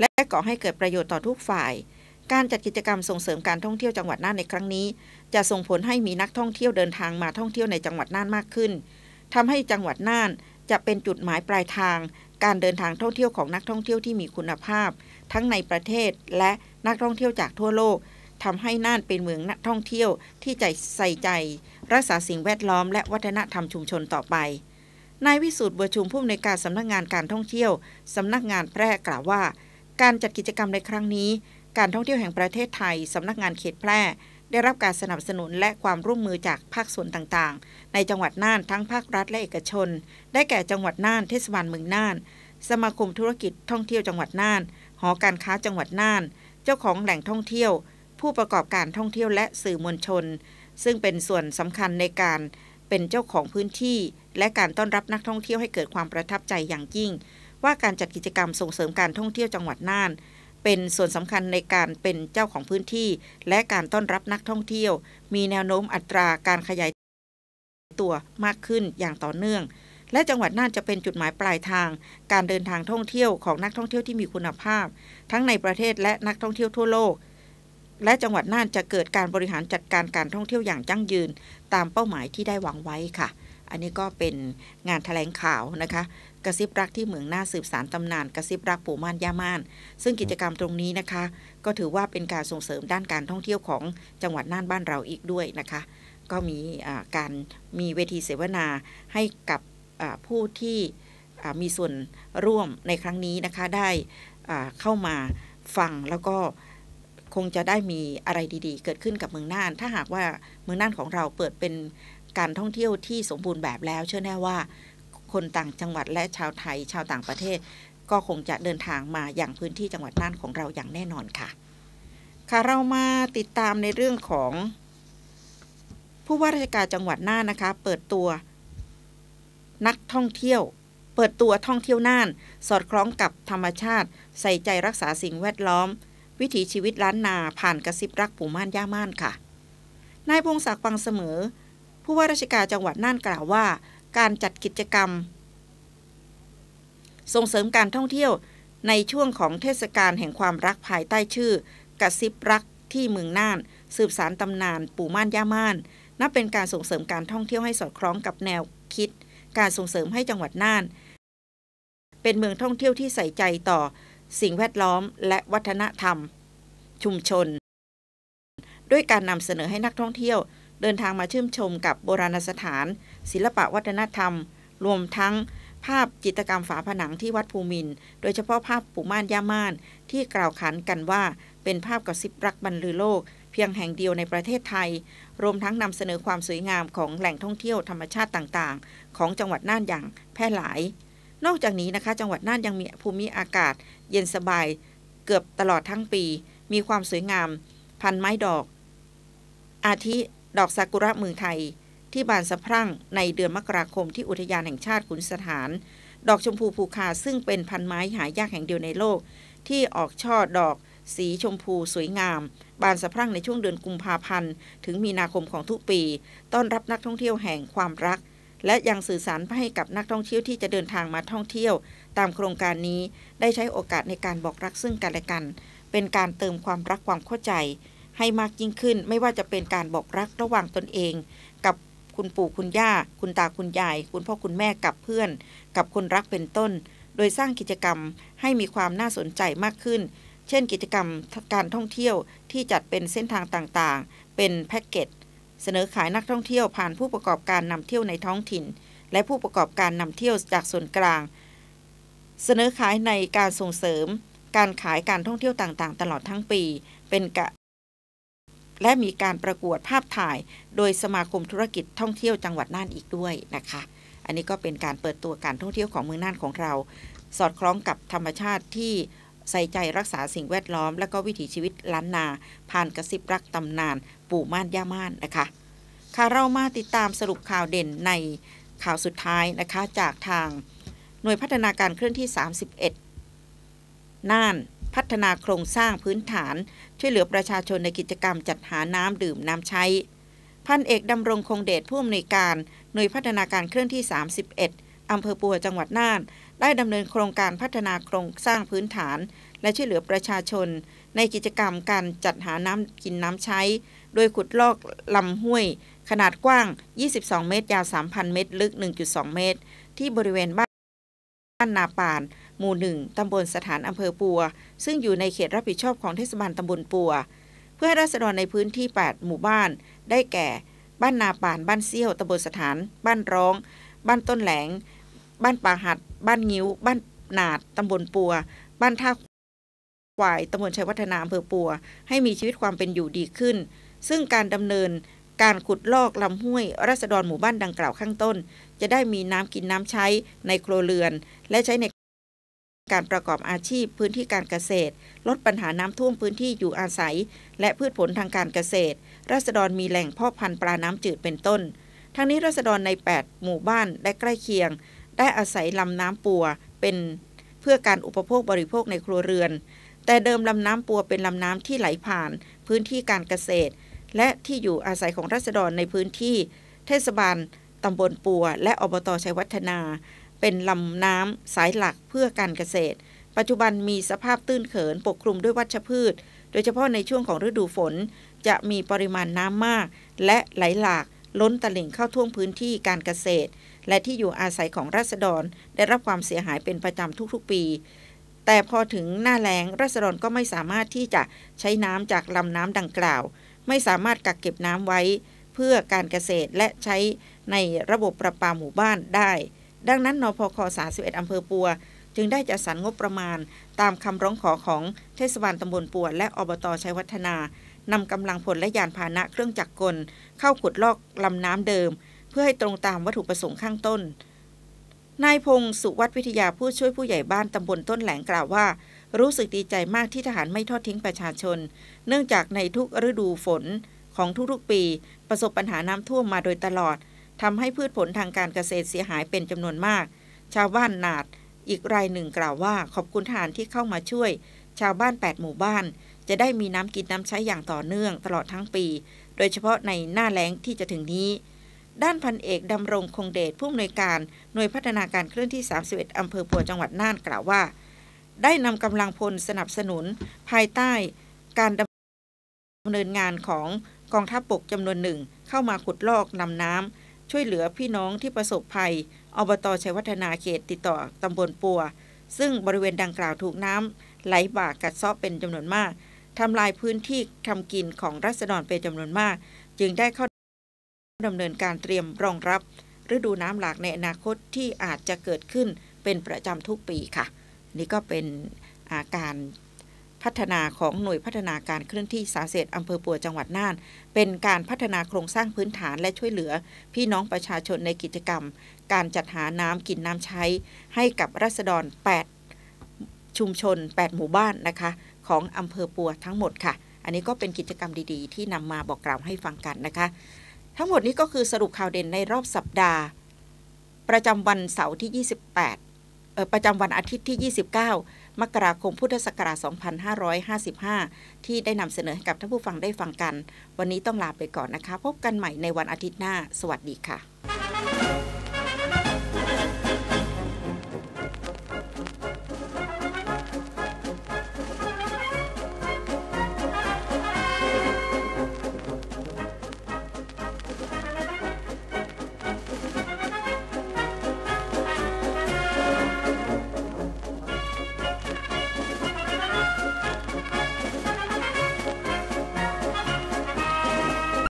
และก่อให้เกิดประโยชน์ต่อทุกฝ่าย การจัดกิจกรรมส่งเสริมการท่องเที่ยวจังหวัดน่านในครั้งนี้ จะส่งผลให้มีนักท่องเที่ยวเดินทางมาท่องเที่ยวในจังหวัดน่านมากขึ้น ทำให้จังหวัดน่านจะเป็นจุดหมายปลายทาง การเดินทางท่องเที่ยวของนักท่องเที่ยวที่มีคุณภาพ ทั้งในประเทศและนักท่องเที่ยวจากทั่วโลกทำให้น่านเป็นเมืองนักท่องเที่ยวที่ใจใส่ใจ รักษาสิ่งแวดล้อมและวัฒนธรรมชุมชนต่อไปนายวิสูตรบัวชุมผู้อำนวยการสำนักงานการท่องเที่ยวสำนักงานแพร่กล่าวว่า การจัดกิจกรรมในครั้งนี้ การท่องเที่ยวแห่งประเทศไทยสำนักงานเขตแพร่ ได้รับการสนับสนุนและความร่วมมือจากภาคส่วนต่างๆ ในจังหวัดน่านทั้งภาครัฐและเอกชน ได้แก่จังหวัดน่านเทศบาลเมืองน่าน สมาคมธุรกิจท่องเที่ยวจังหวัดน่านหอการค้าจังหวัดน่าน เจ้าของแหล่งท่องเที่ยว ผู้ประกอบการท่องเที่ยวและสื่อมวลชน ซึ่งเป็นส่วนสำคัญในการ เป็นเจ้าของพื้นที่และการต้อนรับนักท่องเที่ยวให้เกิดความประทับใจอย่างยิ่ง ว่าการจัดกิจกรรมส่งเสริมการท่องเที่ยวจังหวัดน่าน เป็นส่วนสำคัญในการเป็นเจ้าของพื้นที่ และการต้อนรับนักท่องเที่ยว มีแนวโน้มอัตราการขยายตัวมากขึ้นอย่างต่อเนื่อง และจังหวัดน่านจะเป็นจุดหมายปลายทาง การเดินทางท่องเที่ยวของนักท่องเที่ยวที่มีคุณภาพ ทั้งในประเทศและนักท่องเที่ยวทั่วโลกและจังหวัดน่านจะเกิดการบริหารจัดการการท่องเที่ยวอย่างยั่งยืน ตามเป้าหมายที่ได้วางไว้ค่ะอันนี้ก็เป็นงานถแถลงข่าวนะคะกระซิบรักที่เมืองหน้าสืบสารตำนานกระซิบรักปู่ม่านย่าม่าน ซึ่งกิจกรรมตรงนี้นะคะ ก็ถือว่าเป็นการส่งเสริมด้านการท่องเที่ยวของจังหวัดน่านบ้านเราอีกด้วยนะคะ ก็มีการมีเวทีเสวนาให้กับผู้ที่มีส่วนร่วมในครั้งนี้นะคะ ได้เข้ามาฟังแล้วก็คงจะได้มีอะไรดีๆ เกิดขึ้นกับเมืองน่าน ถ้าหากว่าเมืองน่านของเราเปิดเป็นการท่องเที่ยวที่สมบูรณ์แบบแล้วเชื่อแน่ว่า คนต่างจังหวัดและชาวไทยชาวต่างประเทศ ก็คงจะเดินทางมาอย่างพื้นที่จังหวัดน่านของเราอย่างแน่นอนค่ะ ค่ะเรามาติดตามในเรื่องของ ผู้ว่าราชการจังหวัดน่านนะคะเปิดตัว นักท่องเที่ยวเปิดตัวท่องเที่ยวน่าน สอดคล้องกับธรรมชาติใส่ใจรักษาสิ่งแวดล้อม วิถีชีวิตล้านนา ผ่านกระซิบรักปู่ม่านย่าม่านค่ะ นายพงศักดิ์ฟังเสมอผู้ว่าราชการจังหวัดน่านกล่าวว่า การจัดกิจกรรม ส่งเสริมการท่องเที่ยว ในช่วงของเทศกาลแห่งความรักภายใต้ชื่อกระซิบรักที่เมืองน่าน สืบสารตำนานปู่ม่านย่าม่าน นับเป็นการส่งเสริมการท่องเที่ยวให้สอดคล้องกับแนวคิด การส่งเสริมให้จังหวัดน่าน เป็นเมืองท่องเที่ยวที่ใส่ใจต่อ สิ่งแวดล้อมและวัฒนธรรม ชุมชน ด้วยการนำเสนอให้นักท่องเที่ยวเดินทางมาชื่นชมกับโบราณสถานศิลปะวัฒนธรรม รวมทั้งภาพจิตรกรรมฝาผนังที่วัดภูมินโดยเฉพาะภาพปู่ม่านย่าม่าน ที่กล่าวขานกันว่าเป็นภาพกับซิบรักบรรลือโลกเพียงแห่งเดียวในประเทศไทย รวมทั้งนำเสนอความสวยงามของแหล่งท่องเที่ยวธรรมชาติต่างๆ ของจังหวัดน่านอย่างแพร่หลาย นอกจากนี้นะคะ จังหวัดน่านยังมีภูมิอากาศ เย็นสบาย เกือบตลอดทั้งปี มีความสวยงาม พันไม้ดอก อาทิดอกซากุระเมืองไทย ที่บานสะพรั่งในเดือนมกราคมที่อุทยานแห่งชาติขุนสถาน ดอกชมพูภูคาซึ่งเป็นพันไม้หายากแห่งเดียวในโลก ที่ออกช่อดอกสีชมพูสวยงาม บานสะพรั่งในช่วงเดือนกุมภาพันธ์ถึงมีนาคมของทุกปี ต้อนรับนักท่องเที่ยวแห่งความรัก และยังสื่อสารให้กับนักท่องเที่ยวที่จะเดินทางมาท่องเที่ยว ตามโครงการนี้ได้ใช้โอกาสในการบอกรักซึ่งกันและกัน เป็นการเติมความรักความเข้าใจให้มากยิ่งขึ้นไม่ว่าจะเป็นการบอกรักระหว่างตนเอง กับคุณปู่คุณย่าคุณตาคุณยาย คุณพ่อคุณแม่กับเพื่อน กับคนรักเป็นต้น โดยสร้างกิจกรรมให้มีความน่าสนใจมากขึ้น เช่น กิจกรรมการท่องเที่ยวที่จัดเป็นเส้นทางต่างๆ เป็นแพ็กเกจเสนอขายนักท่องเที่ยวผ่านผู้ประกอบการนำเที่ยวในท้องถิ่น และผู้ประกอบการนำเที่ยวจากส่วนกลาง เสนอขายในการส่งเสริม การขายการท่องเที่ยวต่างๆ ตลอดทั้งปีเป็นกและมีการประกวดภาพถ่ายโดยสมาคมธุรกิจท่องเที่ยวจังหวัดน่านอีกด้วยนะคะ อันนี้ก็เป็นการเปิดตัวการท่องเที่ยวของเมืองน่านของเรา สอดคล้องกับธรรมชาติที่ใส่ใจรักษาสิ่งแวดล้อมและก็วิถีชีวิตล้านนา ผ่านกระสิบรักตำนาน ปู่ม่านย่าม่านนะคะ ค่ะเรามาติดตามสรุปข่าวเด่นในข่าวสุดท้ายนะคะจากทาง หน่วยพัฒนาการเคลื่อนที่ 31 น่านพัฒนาโครงสร้างพื้นฐาน ช่วยเหลือประชาชนในกิจกรรมจัดหาน้ำดื่มน้ำใช้ พันเอกดำรงคงเดชผู้อำนวยการหน่วยพัฒนาการเครื่องที่ 31 อำเภอปัวจังหวัดน่านได้ดำเนินโครงการพัฒนาโครงสร้างพื้นฐานและช่วยเหลือประชาชนในกิจกรรมการจัดหาน้ำกินน้ำใช้ โดยขุดลอกลำห้วยขนาดกว้าง 22 เมตร ยาว 3,000 เมตร ลึก 1.2 เมตร ที่บริเวณบ้านันนาปานหมู่หนึ่งตำบลสถานอำเภอปัว ซึ่งอยู่ในเขตรับผิดชอบของเทศบาลตำบลปัว เพื่อให้ราษฎรในพื้นที่8หมู่บ้าน ได้แก่ บ้านนาป่าน บ้านเซี่ยวตำบลสถาน บ้านร้อง บ้านต้นแหลง บ้านป่าหัดบ้านงิ้ว บ้านนาดตำบลปัว บ้านท่าควายตำบลชัยวัฒนาอำเภอปัว ให้มีชีวิตความเป็นอยู่ดีขึ้น ซึ่งการดำเนินการขุดลอก ลำห้วยรัศดรหมู่บ้านดังกล่าวข้างต้น จะได้มีน้ำกินน้ำใช้ในครัวเรือน และใช้ในการประกอบอาชีพพื้นที่การเกษตร ลดปัญหาน้ำท่วมพื้นที่อยู่อาศัย และพืชผลทางการเกษตรรัศดรมีแหล่งพ่อพันธุ์ปลาน้ำจืดเป็นต้น ทั้งนี้รัศดรใน 8 หมู่บ้านและใกล้เคียง ได้อาศัยลำน้ำปัวเป็น เพื่อการอุปโภคบริโภคในครัวเรือน แต่เดิมลำน้ำปัวเป็นลำน้ำที่ไหลผ่านพื้นที่การเกษตรและที่อยู่อาศัยของราษฎรในพื้นที่ เทศบาลตำบลปัว และอบตชัยวัฒนา เป็นลำน้ำสายหลักเพื่อการเกษตร ปัจจุบันมีสภาพตื้นเขิน ปกคลุมด้วยวัชพืช โดยเฉพาะในช่วงของฤดูฝนจะมีปริมาณน้ำมาก และไหลหลากล้นตลิ่งเข้าท่วมพื้นที่การเกษตร และที่อยู่อาศัยของราษฎรได้รับความเสียหายเป็นประจำทุกๆปี แต่พอถึงหน้าแล้งราษฎรก็ไม่สามารถที่จะใช้น้ำจากลำน้ำดังกล่าวไม่สามารถกักเก็บน้ำไว้เพื่อการเกษตรและใช้ในระบบประปาหมู่บ้านได้ ดังนั้น นพคสสาิเออำเภอปัวจึงได้จัดสรรงบประมาณ ตามคำร้องขอของเทศบาลตำบลปัวและอบตชัยวัฒนานำกำลังพลและยานพาหนะเครื่องจักรกล เข้าขุดลอกลำน้ำเดิมเพื่อให้ตรงตามวัตถุประสงค์ข้างต้น นายพงศ์สุวัฒวิทยาผู้ช่วยผู้ใหญ่บ้านตำบลต้นแหลงกล่าวว่า รู้สึกดีใจมากที่ทหารไม่ทอดทิ้งประชาชนเนื่องจากในทุกฤดูฝนของทุกๆปี ประสบปัญหาน้ำท่วมมาโดยตลอดทำให้พืชผลทางการเกษตรเสียหายเป็นจำนวนมาก ชาวบ้านนาดอีกรายหนึ่งกล่าวว่า ขอบคุณทหารที่เข้ามาช่วย ชาวบ้าน 8 หมู่บ้านจะได้มีน้ำกินน้ำใช้อย่างต่อเนื่องตลอดทั้งปี โดยเฉพาะในหน้าแล้งที่จะถึงนี้ ด้านพันเอกดำรงคงเดชผู้อำนวยการหน่วยพัฒนาการเคลื่อนที่ 31อำเภอปัวจังหวัดน่านกล่าวว่า ได้นำกำลังพลสนับสนุน ภายใต้ การดดำเนินงานของกองทัพบกจำนวนหนึ่งเข้ามาขุดลอกนำน้ำช่วยเหลือพี่น้องที่ประสบภัยอบตชัยวัฒนาเขตติดต่อตำบลปัว ซึ่งบริเวณดังกล่าวถูกน้ำไหลบ่ากัดเซาะเป็นจำนวนมากทำลายพื้นที่ทำกินของรัษฎรเป็นจำนวนมาก จึงได้เข้าดำเนินการเตรียมรองรับฤดูน้ำหลากในอนาคตที่อาจจะเกิดขึ้นเป็นประจำทุกปีค่ะนี่ก็เป็นอาการพัฒนาของหน่วยพัฒนาการเคลื่อนที่สาเสตอำเภอปัวจังหวัดน่านเป็นการพัฒนาโครงสร้างพื้นฐานและช่วยเหลือ พี่น้องประชาชนในกิจกรรม การจัดหาน้ำกินน้ำใช้ ให้กับรัษฎร8ชุมชน8 หมู่บ้านนะคะของอำเภอปัวทั้งหมดค่ะ อันนี้ก็เป็นกิจกรรมดีๆ ที่นำมาบอกกล่าวให้ฟังกันนะคะทั้งหมดนี้ก็คือสรุปข่าวเด่นในรอบสัปดาห์ ประจำวันเสาร์ที่ 28ประจำวันอาทิตย์ที่ 29มกราคมพุทธศักราช 2555 ที่ได้นำเสนอให้กับท่านผู้ฟังได้ฟังกัน วันนี้ต้องลาไปก่อนนะคะ พบกันใหม่ในวันอาทิตย์หน้า สวัสดีค่ะ